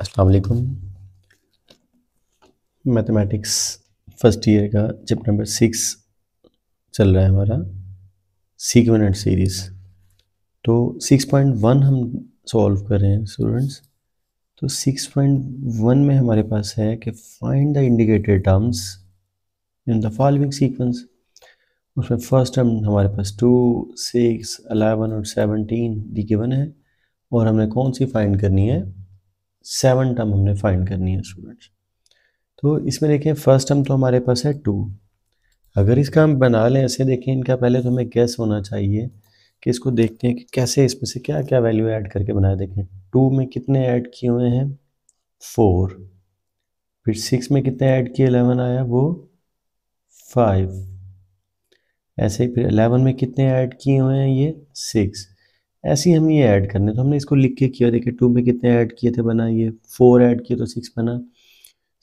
अस्सलाम mathematics first year का chapter number six चल रहा है हमारा सीक्वेंट सीरीज़ तो सिक्स पॉइंट वन हम सॉल्व कर रहे हैं स्टूडेंट्स तो सिक्स पॉइंट वन में हमारे पास है कि find the indicated terms in the following sequence उसमें फर्स्ट टर्म हमारे पास टू सिक्स अलेवन और सेवनटीन दी गिवन है और हमने कौन सी फाइंड करनी है सेवन टर्म हमने फाइंड करनी है स्टूडेंट्स तो इसमें देखें फर्स्ट टर्म तो हमारे पास है टू अगर इसका हम बना लें ऐसे देखें इनका पहले तो हमें गैस होना चाहिए कि इसको देखते हैं कि कैसे इसमें से क्या क्या वैल्यू ऐड करके बनाया देखें टू में कितने ऐड किए हुए हैं फोर फिर सिक्स में कितने ऐड किए एलेवन आया वो फाइव ऐसे ही फिर एलेवन में कितने ऐड किए हुए हैं ये सिक्स ऐसे ही हम ये ऐड करने तो हमने इसको लिख के किया देखिए टू में कितने ऐड किए थे बना ये फोर ऐड किए तो सिक्स बना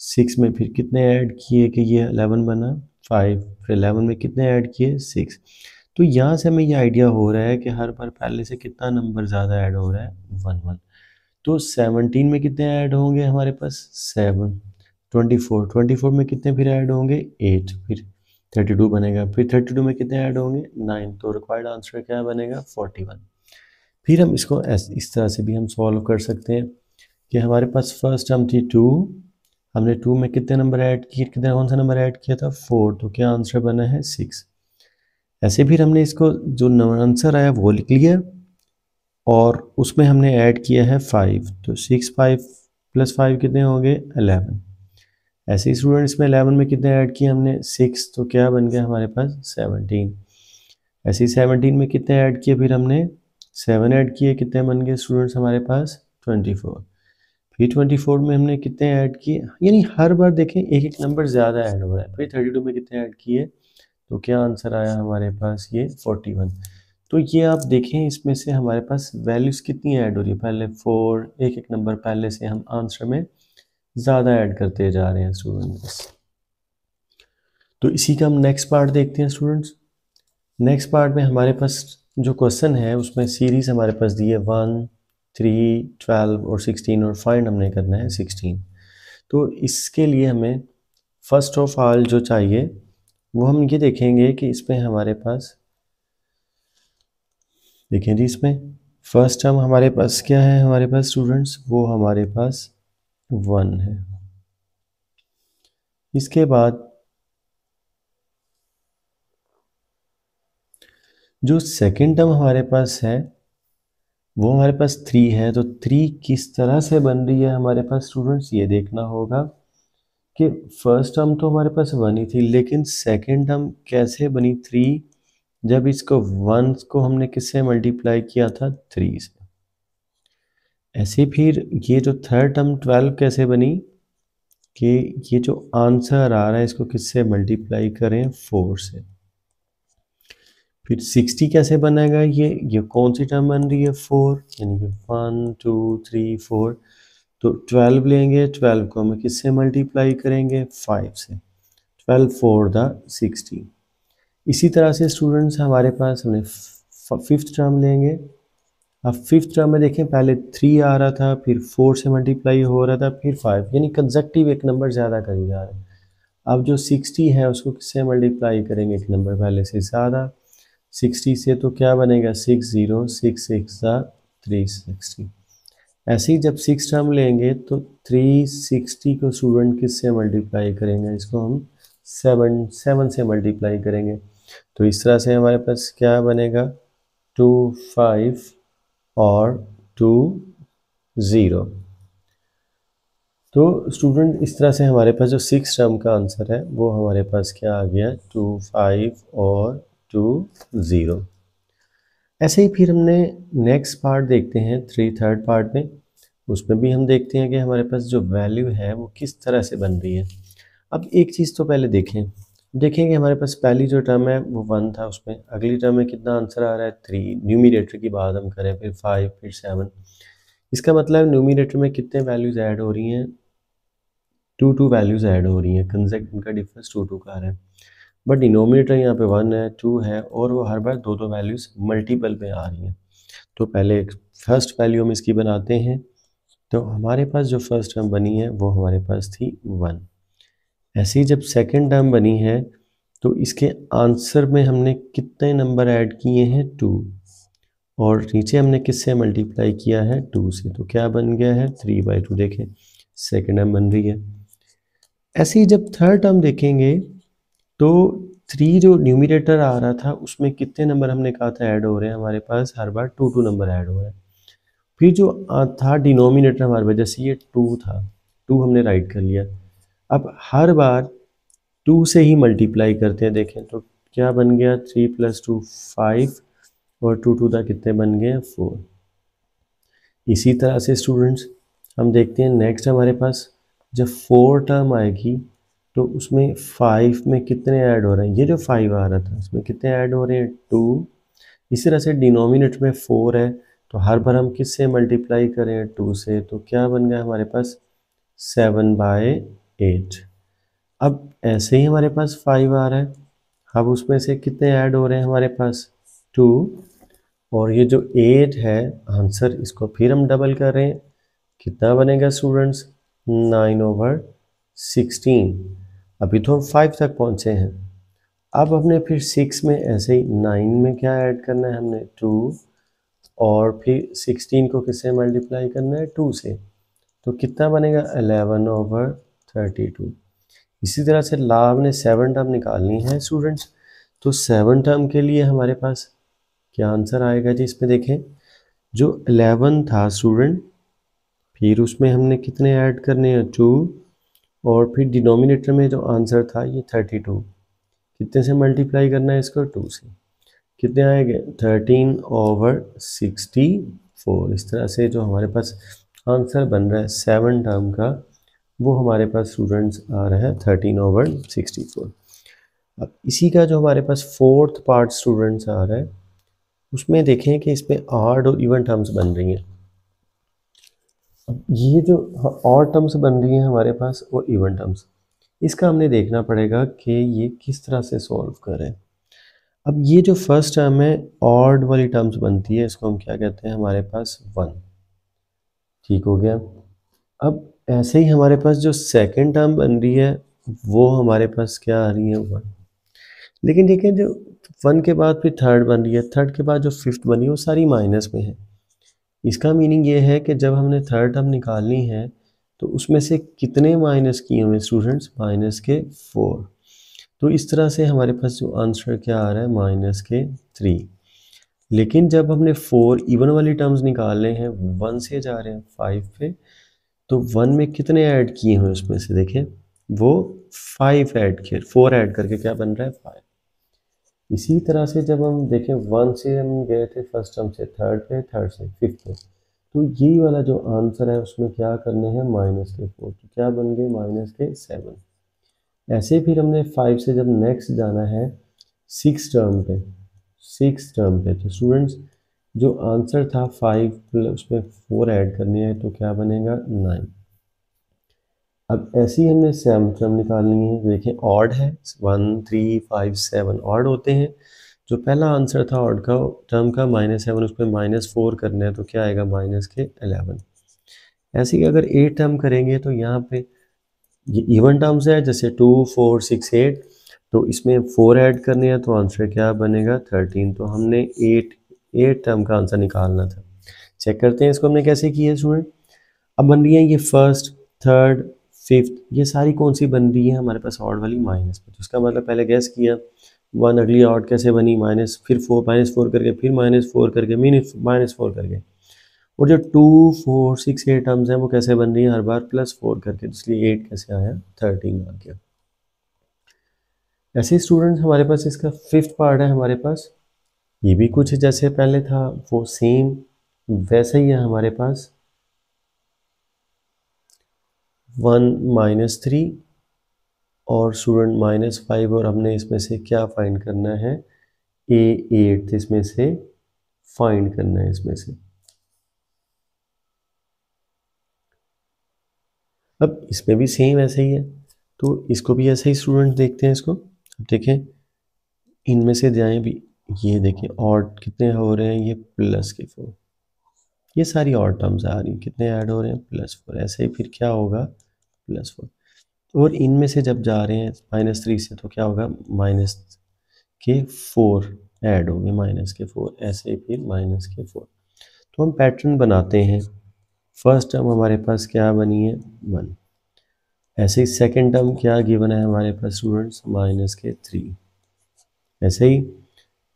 सिक्स में फिर कितने ऐड किए कि ये अलेवन बना फाइव फिर अलेवन में कितने ऐड किए सिक्स तो यहाँ से हमें ये आइडिया हो रहा है कि हर बार पहले से कितना नंबर ज़्यादा ऐड हो रहा है वन वन तो सेवनटीन में कितने ऐड होंगे हमारे पास seven twenty four twenty four में कितने फिर ऐड होंगे एट फिर थर्टी टू बनेगा फिर थर्टी टू में कितने ऐड होंगे नाइन तो रिक्वायर्ड आंसर क्या बनेगा फोर्टी वन फिर हम इसको इस तरह से भी हम सॉल्व कर सकते हैं कि हमारे पास फर्स्ट टर्म थी टू हमने टू में कितने नंबर ऐड किए कितने कौन सा नंबर ऐड किया था फोर तो क्या आंसर बना है सिक्स ऐसे फिर हमने इसको जो आंसर आया वो लिख लिया और उसमें हमने ऐड किया है फाइव तो सिक्स फाइव प्लस फाइव कितने होंगे अलेवन ऐसे ही स्टूडेंट्स में अलेवन में कितने ऐड किए हमने सिक्स तो क्या बन गया हमारे पास सेवनटीन ऐसे ही सेवनटीन में कितने ऐड किए फिर हमने सेवन ऐड किए कितने बन गए स्टूडेंट्स हमारे पास ट्वेंटी फोर फिर ट्वेंटी फोर में हमने कितने ऐड किए यानी हर बार देखें एक एक नंबर ज़्यादा ऐड हो रहा है फिर थर्टी टू में कितने ऐड किए तो क्या आंसर आया हमारे पास ये फोर्टी वन तो ये आप देखें इसमें से हमारे पास वैल्यूज़ कितनी ऐड हो रही है पहले फोर एक एक नंबर पहले से हम आंसर में ज़्यादा ऐड करते जा रहे हैं स्टूडेंट्स तो इसी का हम नेक्स्ट पार्ट देखते हैं स्टूडेंट्स नेक्स्ट पार्ट में हमारे पास जो क्वेश्चन है उसमें सीरीज़ हमारे पास दी है वन थ्री ट्वेल्व और सिक्सटीन और फाइंड हमने करना है सिक्सटीन तो इसके लिए हमें फर्स्ट ऑफ ऑल जो चाहिए वो हम ये देखेंगे कि इसमें हमारे पास देखें जी इसमें फर्स्ट टर्म हमारे पास क्या है हमारे पास स्टूडेंट्स वो हमारे पास वन है इसके बाद जो सेकेंड टर्म हमारे पास है वो हमारे पास थ्री है तो थ्री किस तरह से बन रही है हमारे पास स्टूडेंट्स ये देखना होगा कि फर्स्ट टर्म तो हमारे पास वन ही थी लेकिन सेकेंड टर्म कैसे बनी थ्री जब इसको वन को हमने किससे मल्टीप्लाई किया था थ्री से ऐसे फिर ये जो थर्ड टर्म ट्वेल्व कैसे बनी कि ये जो आंसर आ रहा है इसको किससे मल्टीप्लाई करें फोर से फिर सिक्सटी कैसे बनेगा ये ये कौन सी टर्म बन रही है फोर यानी कि वन टू थ्री फोर तो ट्वेल्व लेंगे ट्वेल्व को हम किससे मल्टीप्लाई करेंगे फाइव से ट्वेल्व फोर द सिक्सटी इसी तरह से स्टूडेंट्स हमारे पास हमने फिफ्थ टर्म लेंगे अब फिफ्थ टर्म में देखें पहले थ्री आ रहा था फिर फोर से मल्टीप्लाई हो रहा था फिर फाइव यानी कंजक्टिव एक नंबर ज़्यादा करी जा रहा है अब जो सिक्सटी है उसको किससे मल्टीप्लाई करेंगे एक नंबर पहले से ज़्यादा सिक्सटी से तो क्या बनेगा six zero six six three sixty ऐसे ही जब सिक्स टर्म लेंगे तो थ्री सिक्सटी को स्टूडेंट किससे मल्टीप्लाई करेंगे इसको हम सेवन सेवन से मल्टीप्लाई करेंगे तो इस तरह से हमारे पास क्या बनेगा टू फाइव और टू ज़ीरो तो स्टूडेंट इस तरह से हमारे पास जो सिक्स टर्म का आंसर है वो हमारे पास क्या आ गया टू फाइव और टू ज़ीरो ऐसे ही फिर हमने नेक्स्ट पार्ट देखते हैं थ्री थर्ड पार्ट में उसमें भी हम देखते हैं कि हमारे पास जो वैल्यू है वो किस तरह से बन रही है अब एक चीज़ तो पहले देखें देखेंगे हमारे पास पहली जो टर्म है वो वन था उसमें अगली टर्म में कितना आंसर आ रहा है थ्री न्यूमिनेटर की बात हम करें फिर फाइव फिर सेवन इसका मतलब न्यूमिनेटर में कितने वैल्यूज़ ऐड हो रही हैं टू टू वैल्यूज़ ऐड हो रही हैं कंजेक्ट उनका डिफरेंस टू टू का आ रहा है बट डिनोमिनेटर यहाँ पे वन है टू है और वो हर बार दो दो वैल्यूज़ मल्टीपल पे आ रही हैं तो पहले फर्स्ट वैल्यू हम इसकी बनाते हैं तो हमारे पास जो फर्स्ट टर्म बनी है वो हमारे पास थी वन ऐसे ही जब सेकेंड टर्म बनी है तो इसके आंसर में हमने कितने नंबर ऐड किए हैं टू और नीचे हमने किससे मल्टीप्लाई किया है टू से तो क्या बन गया है थ्री बाई टू देखें सेकेंड टर्म बन रही है ऐसे ही जब थर्ड टर्म देखेंगे तो थ्री जो न्यूमिनेटर आ रहा था उसमें कितने नंबर हमने कहा था ऐड हो रहे हैं हमारे पास हर बार टू टू नंबर ऐड हो रहे हैं फिर जो था डिनोमिनेटर हमारे पास जैसे ये टू था टू हमने राइट कर लिया अब हर बार टू से ही मल्टीप्लाई करते हैं देखें तो क्या बन गया थ्री प्लस टू फाइव और टू टू था कितने बन गए फोर इसी तरह से स्टूडेंट्स हम देखते हैं नेक्स्ट हमारे पास जब फोर टर्म आएगी तो उसमें फाइव में कितने ऐड हो रहे हैं ये जो फाइव आ रहा था इसमें कितने ऐड हो रहे हैं टू इसी तरह से डिनोमिनेट में फोर है तो हर बार हम किस से मल्टीप्लाई करें टू से तो क्या बन गया हमारे पास सेवन बाय एट अब ऐसे ही हमारे पास फाइव आ रहा है अब उसमें से कितने ऐड हो रहे हैं हमारे पास टू और ये जो एट है आंसर इसको फिर हम डबल कर रहे हैं कितना बनेगा स्टूडेंट्स नाइन ओवर सिक्सटीन अभी तो हम फाइव तक पहुंचे हैं अब हमने फिर सिक्स में ऐसे ही नाइन में क्या ऐड करना है हमने टू और फिर सिक्सटीन को किससे मल्टीप्लाई करना है टू से तो कितना बनेगा अलेवन ओवर थर्टी टू इसी तरह से ला हमने सेवन टर्म निकालनी है स्टूडेंट्स तो सेवन टर्म के लिए हमारे पास क्या आंसर आएगा जी इसमें देखें जो अलेवन था स्टूडेंट फिर उसमें हमने कितने ऐड करने हैं टू और फिर डिनोमिनेटर में जो आंसर था ये थर्टी टू कितने से मल्टीप्लाई करना है इसको टू से कितने आएंगे थर्टीन ओवर सिक्सटी फोर इस तरह से जो हमारे पास आंसर बन रहा है सेवन टर्म का वो हमारे पास स्टूडेंट्स आ रहा है थर्टीन ओवर सिक्सटी फोर अब इसी का जो हमारे पास फोर्थ पार्ट स्टूडेंट्स आ रहा है उसमें देखें कि इसमें आर्ड और इवन टर्म्स बन रही हैं ये जो और टर्म्स बन रही हैं हमारे पास वो इवन टर्म्स इसका हमने देखना पड़ेगा कि ये किस तरह से सॉल्व करें अब ये जो फर्स्ट टर्म है ऑर्ड वाली टर्म्स बनती है इसको हम क्या कहते हैं हमारे पास वन ठीक हो गया अब ऐसे ही हमारे पास जो सेकंड टर्म बन रही है वो हमारे पास क्या आ रही है वन लेकिन देखें जो वन के बाद फिर थर्ड बन रही है थर्ड के बाद जो फिफ्थ बनी है वो सारी माइनस में है इसका मीनिंग ये है कि जब हमने थर्ड टर्म निकालनी है तो उसमें से कितने माइनस किए हुए स्टूडेंट्स माइनस के फोर तो इस तरह से हमारे पास जो आंसर क्या आ रहा है माइनस के थ्री लेकिन जब हमने फोर इवन वाली टर्म्स निकालने हैं वन से जा रहे हैं फाइव पे तो वन में कितने ऐड किए हैं उसमें से देखें वो फाइव ऐड किए फोर ऐड करके क्या बन रहा है फाइव इसी तरह से जब हम देखें वन से हम गए थे फर्स्ट टर्म से थर्ड पे थर्ड से फिफ्थ पे तो यही वाला जो आंसर है उसमें क्या करने हैं माइनस के फोर तो क्या बन गए माइनस के सेवन ऐसे फिर हमने फाइव से जब नेक्स्ट जाना है सिक्स टर्म पे सिक्स टर्म पे तो स्टूडेंट्स जो आंसर था फाइव प्लस उसमें फोर ऐड करनी है तो क्या बनेगा नाइन अब ऐसी हमने सेवन टर्म निकालनी है तो देखिए ऑड है one three five seven odd होते हैं जो पहला आंसर था ऑड का टर्म का माइनस सेवन उस पर माइनस फोर करना है तो क्या आएगा माइनस के अलेवन ऐसे ही अगर एट टर्म करेंगे तो यहाँ पे ये इवन टर्म्स है जैसे टू फोर सिक्स एट तो इसमें फोर ऐड करने हैं तो आंसर क्या बनेगा थर्टीन तो हमने एट एट टर्म का आंसर निकालना था चेक करते हैं इसको हमने कैसे किया स्टूडेंट अब बन रही है ये फर्स्ट थर्ड फिफ्थ ये सारी कौन सी बन रही है हमारे पास ऑड वाली माइनस पर तो उसका मतलब पहले गैस किया वन अगली ऑड कैसे बनी माइनस फिर फोर माइनस फोर करके फिर माइनस फोर करके मीनस माइनस फोर करके और जो two four six eight terms हैं वो कैसे बन रही है हर बार प्लस फोर करके तो इसलिए एट कैसे आया थर्टीन आ गया ऐसे स्टूडेंट्स हमारे पास इसका फिफ्थ पार्ट है हमारे पास ये भी कुछ जैसे पहले था वो सेम वैसे ही है हमारे पास वन माइनस थ्री और स्टूडेंट माइनस फाइव और हमने इसमें से क्या फाइंड करना है ए एट तो इसमें से फाइंड करना है इसमें से अब इसमें भी सेम ऐसे ही है तो इसको भी ऐसे ही स्टूडेंट देखते हैं इसको अब देखें इनमें से जाएं भी ये देखें और कितने हो रहे हैं ये प्लस के फोर ये सारी और टर्म्स आ रही हैं कितने ऐड हो रहे हैं प्लस फोर ऐसे ही फिर क्या होगा प्लस फोर और इनमें से जब जा रहे हैं माइनस थ्री से तो क्या होगा माइनस के फोर ऐड होंगे माइनस के फोर ऐसे ही फिर माइनस के फोर तो हम पैटर्न बनाते हैं फर्स्ट टर्म हमारे पास क्या बनी है वन ऐसे ही सेकेंड टर्म क्या गिवन है हमारे पास स्टूडेंट्स माइनस के थ्री ऐसे ही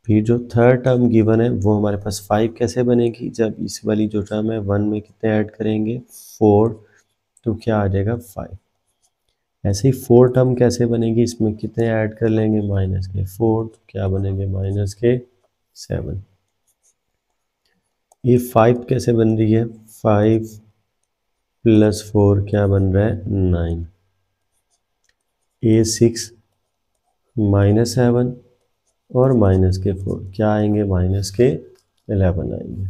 फिर जो थर्ड टर्म गिवन है वो हमारे पास फाइव कैसे बनेगी जब इस वाली जो टर्म है वन में कितने ऐड करेंगे फोर तो क्या आ जाएगा फाइव ऐसे ही फोर टर्म कैसे बनेगी इसमें कितने ऐड कर लेंगे माइनस के फोर तो क्या बनेंगे माइनस के सेवन ये फाइव कैसे बन रही है फाइव प्लस फोर क्या बन रहा है nine a six minus seven और माइनस के फोर क्या आएंगे माइनस के एलेवन आएंगे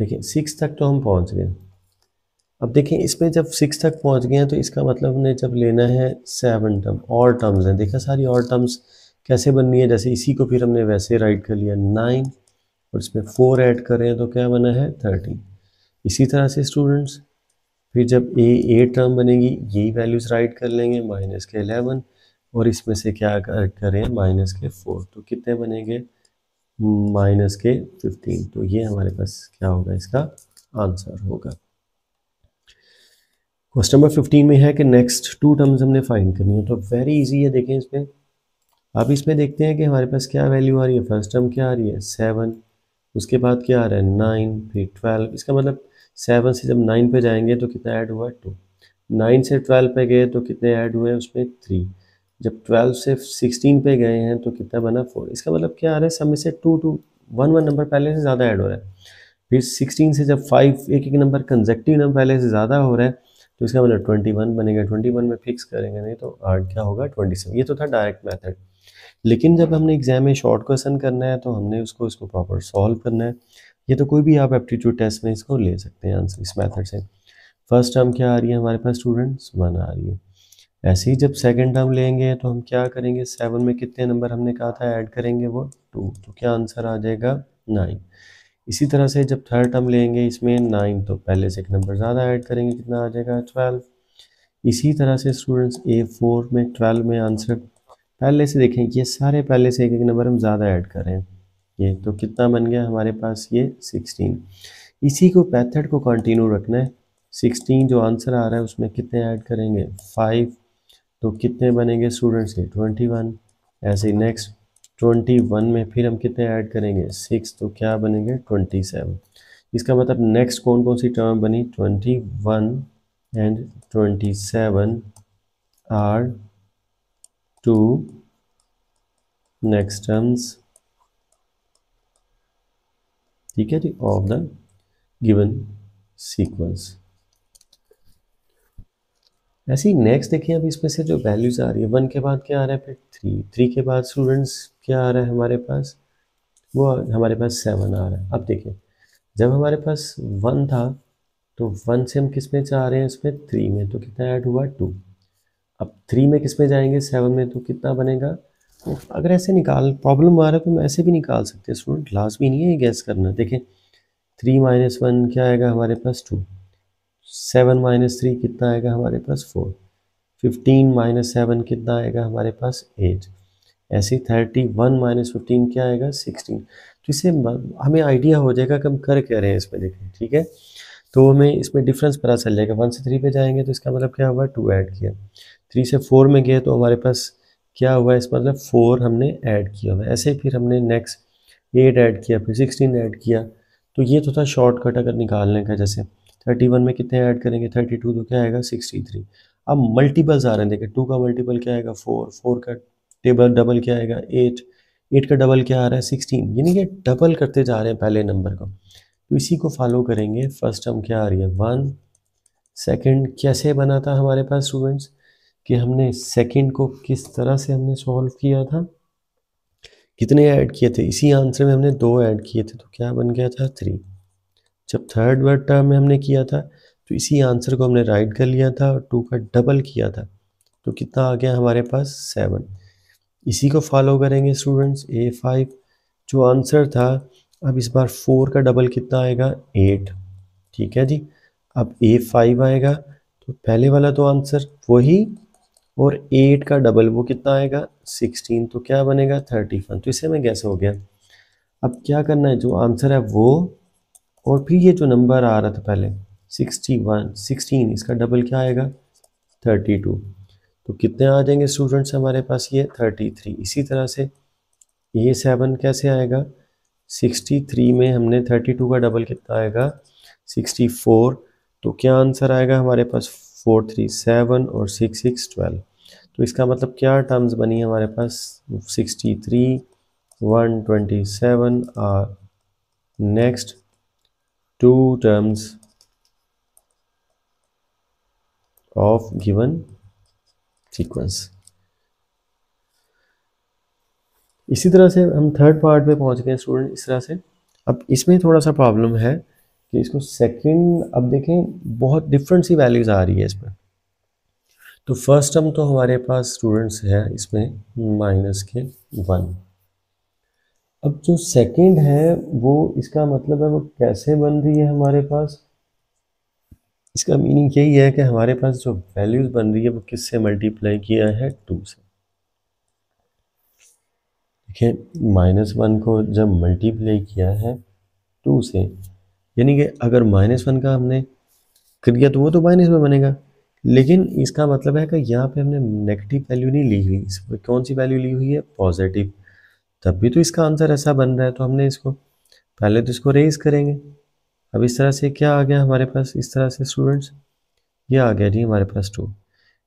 देखिए सिक्स तक तो हम पहुंच गए अब देखें इसमें जब सिक्स तक पहुंच गए हैं तो इसका मतलब हमने जब लेना है सेवन टर्म और टर्म्स हैं देखा सारी और टर्म्स कैसे बननी है जैसे इसी को फिर हमने वैसे राइट कर लिया नाइन और इसमें फोर ऐड करें तो क्या बना है थर्टीन इसी तरह से स्टूडेंट्स फिर जब ए ए टर्म बनेगी यही वैल्यूज़ राइट कर लेंगे माइनस के एलेवन और इसमें से क्या करें माइनस के फोर तो कितने बनेंगे माइनस के फिफ्टीन तो ये हमारे पास क्या होगा इसका आंसर होगा क्वेश्चन नंबर फिफ्टीन में है कि नेक्स्ट टू टर्म्स हमने फाइंड करनी है तो वेरी इजी है देखें इसमें आप इसमें देखते हैं कि हमारे पास क्या वैल्यू आ रही है फर्स्ट टर्म क्या आ रही है सेवन उसके बाद क्या आ रहा है नाइन फिर ट्वेल्व इसका मतलब सेवन से जब नाइन पे जाएंगे तो कितना ऐड हुआ टू नाइन से ट्वेल्व पे गए तो कितने ऐड हुए उसमें थ्री जब ट्वेल्व से सिक्सटीन पे गए हैं तो कितना बना फोर इसका मतलब क्या आ रहा है सब में से two two one one number पहले से ज़्यादा ऐड हो रहा है फिर सिक्सटीन से जब फाइव एक एक नंबर कंजेक्टिव नंबर पहले से ज़्यादा हो रहा है तो इसका मतलब ट्वेंटी वन बनेगा ट्वेंटी वन में फिक्स करेंगे नहीं तो आठ क्या होगा ट्वेंटी सेवन ये तो था डायरेक्ट मैथड लेकिन जब हमने एग्जाम में शॉर्ट क्वेश्चन करना है तो हमने उसको इसको प्रॉपर सॉल्व करना है ये तो कोई भी आप एप्टीट्यूड टेस्ट में इसको ले सकते हैं आंसर इस मैथड से फर्स्ट टर्म क्या आ रही है हमारे पास स्टूडेंट्स वन आ रही है ऐसे ही जब सेकेंड टर्म लेंगे तो हम क्या करेंगे सेवन में कितने नंबर हमने कहा था ऐड करेंगे वो टू तो क्या आंसर आ जाएगा नाइन इसी तरह से जब थर्ड टर्म लेंगे इसमें नाइन तो पहले से एक नंबर ज़्यादा ऐड करेंगे कितना आ जाएगा ट्वेल्व इसी तरह से स्टूडेंट्स ए फोर में ट्वेल्व में आंसर पहले से देखें ये सारे पहले से एक एक नंबर हम ज़्यादा ऐड करें ये तो कितना बन गया हमारे पास ये सिक्सटीन इसी को पैथड को कंटिन्यू रखना है सिक्सटीन जो आंसर आ रहा है उसमें कितने ऐड करेंगे फाइव तो कितने बनेंगे स्टूडेंट्स के ट्वेंटी वन ऐसे नेक्स्ट ट्वेंटी वन में फिर हम कितने ऐड करेंगे सिक्स तो क्या बनेंगे ट्वेंटी सेवन इसका मतलब नेक्स्ट कौन कौन सी टर्म बनी twenty one and twenty seven are two next terms ठीक है जी ऑफ द गिवन सीक्वेंस ऐसे ही नेक्स्ट देखिए अभी इसमें से जो वैल्यूज़ आ रही है वन के बाद क्या आ रहा है फिर थ्री थ्री के बाद स्टूडेंट्स क्या आ रहा है हमारे पास वो हमारे पास सेवन आ रहा है अब देखिए जब हमारे पास वन था तो वन से हम किस में चाह रहे हैं इसमें थ्री में तो कितना ऐड हुआ टू अब थ्री में किस में जाएंगे सेवन में तो कितना बनेगा तो अगर ऐसे निकाल प्रॉब्लम आ रहा है तो हम ऐसे भी निकाल सकते हैं स्टूडेंट लाजमी नहीं है गैस करना देखें थ्री माइनस वन क्या आएगा हमारे पास टू सेवन माइनस थ्री कितना आएगा हमारे पास फोर फिफ्टीन माइनस सेवन कितना आएगा हमारे पास एट ऐसे थर्टी वन माइनस फिफ्टीन क्या आएगा सिक्सटीन तो इसे हमें आइडिया हो जाएगा कि हम कर क्या रहे हैं इसमें देखें ठीक है तो हमें इसमें डिफरेंस पता चल जाएगा वन से थ्री पे जाएंगे तो इसका मतलब क्या हुआ टू ऐड किया थ्री से फोर में गए तो हमारे पास क्या हुआ इस मतलब फोर हमने ऐड किया हुआ ऐसे फिर हमने नेक्स्ट एट ऐड किया फिर सिक्सटीन ऐड किया तो ये तो था शॉर्टकट अगर निकालने का जैसे थर्टी वन में कितने ऐड करेंगे थर्टी टू तो क्या आएगा सिक्सटी थ्री अब मल्टीपल्स आ रहे हैं देखिए टू का मल्टीपल क्या आएगा फोर फोर का टेबल डबल क्या आएगा एट एट का डबल क्या आ रहा है सिक्सटीन यानी कि डबल करते जा रहे हैं पहले नंबर को तो इसी को फॉलो करेंगे फर्स्ट टर्म क्या आ रही है वन सेकेंड कैसे बना था हमारे पास स्टूडेंट्स कि हमने सेकेंड को किस तरह से हमने सॉल्व किया था कितने ऐड किए थे इसी आंसर में हमने दो ऐड किए थे तो क्या बन गया था थ्री जब थर्ड वर्ड टर्म में हमने किया था तो इसी आंसर को हमने राइट कर लिया था और टू का डबल किया था तो कितना आ गया हमारे पास सेवन इसी को फॉलो करेंगे स्टूडेंट्स ए फाइव जो आंसर था अब इस बार फोर का डबल कितना आएगा एट ठीक है जी अब ए फाइव आएगा तो पहले वाला तो आंसर वही और एट का डबल वो कितना आएगा सिक्सटीन तो क्या बनेगा थर्टी वन तो इसे में गैस हो गया अब क्या करना है जो आंसर है वो और फिर ये जो नंबर आ रहा था पहले सिक्सटी वन सिक्सटीन इसका डबल क्या आएगा थर्टी टू तो कितने आ जाएंगे स्टूडेंट्स हमारे पास ये थर्टी थ्री इसी तरह से ये सेवन कैसे आएगा सिक्सटी थ्री में हमने थर्टी टू का डबल कितना आएगा सिक्सटी फोर तो क्या आंसर आएगा हमारे पास फोर थ्री सेवन और सिक्स सिक्स ट्वेल्व तो इसका मतलब क्या टर्म्स बनी है हमारे पास sixty three one twenty seven और next two terms of given sequence इसी तरह से हम थर्ड पार्ट में पहुंच गए स्टूडेंट इस तरह से अब इसमें थोड़ा सा प्रॉब्लम है कि इसको सेकंड अब देखें बहुत डिफरेंट सी वैल्यूज़ आ रही है इसमें तो फर्स्ट टर्म तो हमारे पास स्टूडेंट्स है इसमें माइनस के वन अब जो सेकंड है वो इसका मतलब है वो कैसे बन रही है हमारे पास इसका मीनिंग यही है कि हमारे पास जो वैल्यूज़ बन रही है वो किससे मल्टीप्लाई किया है टू से देखिए माइनस वन को जब मल्टीप्लाई किया है टू से यानी कि अगर माइनस वन का हमने कर दिया तो वो तो माइनस में बनेगा लेकिन इसका मतलब है कि यहाँ पे हमने नेगेटिव वैल्यू नहीं ली हुई पर कौन सी वैल्यू ली हुई है पॉजिटिव तब भी तो इसका आंसर ऐसा बन रहा है तो हमने इसको पहले तो इसको रेज करेंगे अब इस तरह से क्या आ गया हमारे पास इस तरह से स्टूडेंट्स ये आ गया जी हमारे पास टू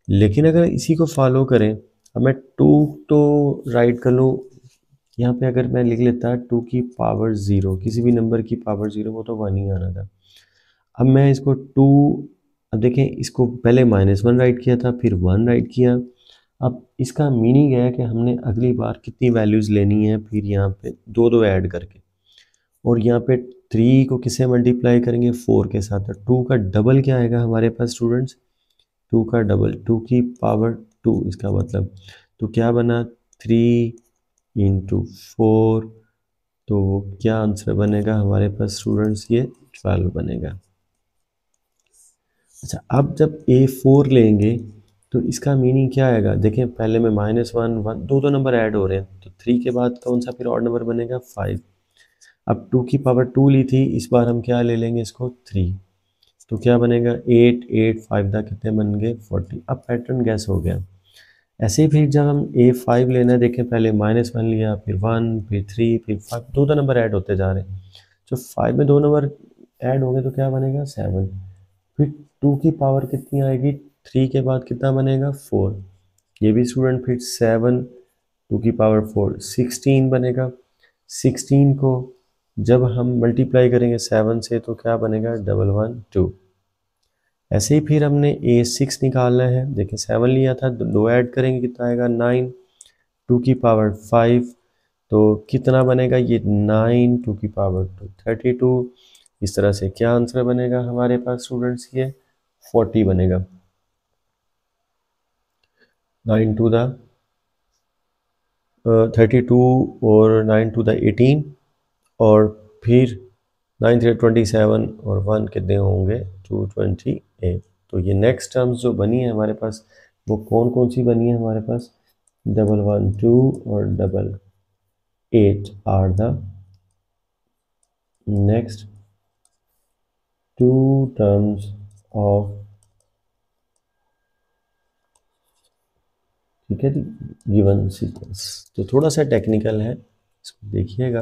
लेकिन अगर इसी को फॉलो करें अब मैं टू तो राइट कर लूँ यहाँ पे अगर मैं लिख लेता टू की पावर ज़ीरो किसी भी नंबर की पावर ज़ीरो वो तो वन ही आना था अब मैं इसको टू अब देखें इसको पहले माइनस वन राइट किया था फिर वन राइट किया अब इसका मीनिंग है कि हमने अगली बार कितनी वैल्यूज़ लेनी है फिर यहाँ पे दो दो ऐड करके और यहाँ पे थ्री को किसे मल्टीप्लाई करेंगे फोर के साथ टू तो का डबल क्या आएगा हमारे पास स्टूडेंट्स टू का डबल टू की पावर टू इसका मतलब तो क्या बना थ्री इंटू फोर तो क्या आंसर बनेगा हमारे पास स्टूडेंट्स ये ट्वेल्व बनेगा अच्छा अब जब ए फोर लेंगे तो इसका मीनिंग क्या आएगा देखें पहले में माइनस वन वन दो दो नंबर ऐड हो रहे हैं तो थ्री के बाद कौन सा फिर और नंबर बनेगा फाइव अब टू की पावर टू ली थी इस बार हम क्या ले लेंगे इसको थ्री तो क्या बनेगा एट एट फाइव दा कितने बन गए फोर्टी अब पैटर्न गैस हो गया ऐसे ही फिर जब हम ए फाइव लेना है देखें पहले माइनस वन लिया फिर वन फिर थ्री फिर फाइव दो दो नंबर ऐड होते जा रहे हैं जो तो फाइव में दो नंबर ऐड होंगे तो क्या बनेगा सेवन फिर टू की पावर कितनी आएगी थ्री के बाद कितना बनेगा फोर ये भी स्टूडेंट फिर सेवन टू की पावर फोर सिक्सटीन बनेगा सिक्सटीन को जब हम मल्टीप्लाई करेंगे सेवन से तो क्या बनेगा डबल वन टू ऐसे ही फिर हमने ए सिक्स निकालना है देखिए सेवन लिया था दो ऐड करेंगे कितना आएगा नाइन टू की पावर फाइव तो कितना बनेगा ये नाइन टू की पावर टू थर्टी टू इस तरह से क्या आंसर बनेगा हमारे पास स्टूडेंट्स ये फोर्टी बनेगा 9 टू the uh, 32 और 9 टू द 18 और फिर 9 थ्री ट्वेंटी सेवन और वन कितने होंगे टू ट्वेंटी एट तो ये नेक्स्ट टर्म्स जो बनी है हमारे पास वो कौन कौन सी बनी है हमारे पास डबल वन टू और double eight are the next two terms of ठीक है जी गिवन सीक्वेंस तो थोड़ा सा टेक्निकल है इसको देखिएगा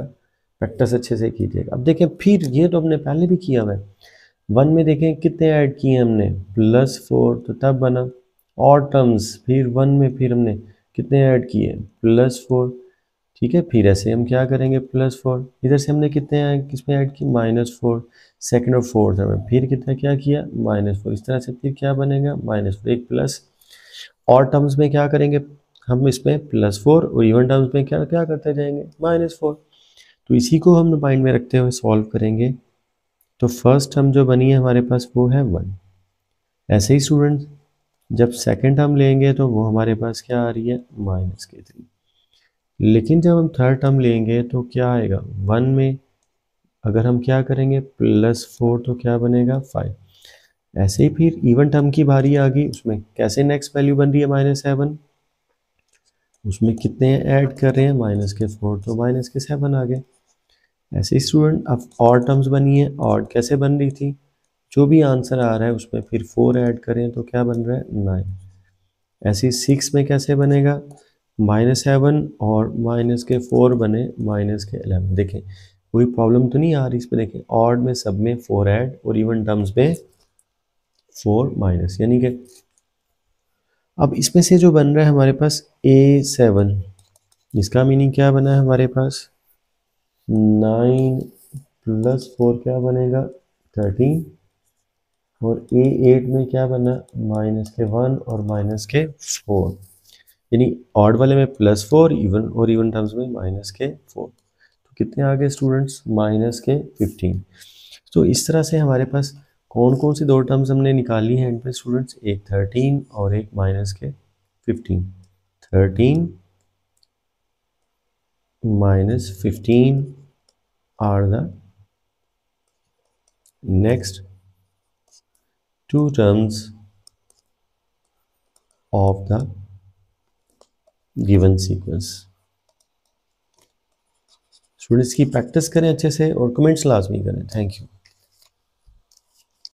प्रैक्टिस अच्छे से कीजिएगा अब देखें फिर ये तो हमने पहले भी किया हुआ वन में देखें कितने ऐड किए हमने प्लस फोर तो तब बना और टर्म्स फिर वन में फिर हमने कितने ऐड किए प्लस फोर ठीक है फिर ऐसे हम क्या करेंगे प्लस फोर इधर से हमने कितने किस में ऐड किए माइनस फोर सेकेंड और फोर्थ हमें फिर कितना क्या किया माइनस फोर इस तरह से फिर क्या बनेगा माइनस फोर एक प्लस और टर्म्स में क्या करेंगे हम इसमें प्लस फोर और इवन टर्म्स में क्या क्या करते जाएंगे माइनस फोर तो इसी को हम माइंड में रखते हुए सॉल्व करेंगे तो फर्स्ट टर्म जो बनी है हमारे पास वो है वन ऐसे ही स्टूडेंट जब सेकेंड टर्म लेंगे तो वो हमारे पास क्या आ रही है माइनस के थ्री लेकिन जब हम थर्ड टर्म लेंगे तो क्या आएगा वन में अगर हम क्या करेंगे प्लस फोर तो क्या बनेगा फाइव ऐसे ही फिर इवन टर्म की बारी आ गई उसमें कैसे नेक्स्ट वैल्यू बन रही है माइनस सेवन उसमें कितने ऐड कर रहे हैं माइनस के फोर तो माइनस के सेवन आ गए ऐसे स्टूडेंट अब और टर्म्स बनी है और कैसे बन रही थी जो भी आंसर आ रहा है उसमें फिर फोर ऐड करें तो क्या बन रहा है नाइन ऐसे सिक्स में कैसे बनेगा माइनस सेवन और माइनस के फोर बने माइनस के एलेवन देखें कोई प्रॉब्लम तो नहीं आ रही इस पर देखें ऑड में सब में फोर ऐड और इवन टर्म्स में फोर माइनस यानी कि अब इसमें से जो बन रहा है हमारे पास ए सेवन इसका मीनिंग क्या बना है हमारे पास नाइन प्लस फोर क्या बनेगा थर्टीन और ए एट में क्या बना माइनस के वन और माइनस के फोर यानी ऑड वाले में प्लस फोर इवन और इवन टर्म्स में माइनस के फोर तो कितने आ गए स्टूडेंट्स माइनस के फिफ्टीन तो इस तरह से हमारे पास कौन कौन सी दो टर्म्स हमने निकाली हैं एंड पे स्टूडेंट्स एक थर्टीन और एक माइनस के fifteen thirteen minus fifteen are the next two terms of the given sequence students की प्रैक्टिस करें अच्छे से और कमेंट्स लाजमी करें थैंक यू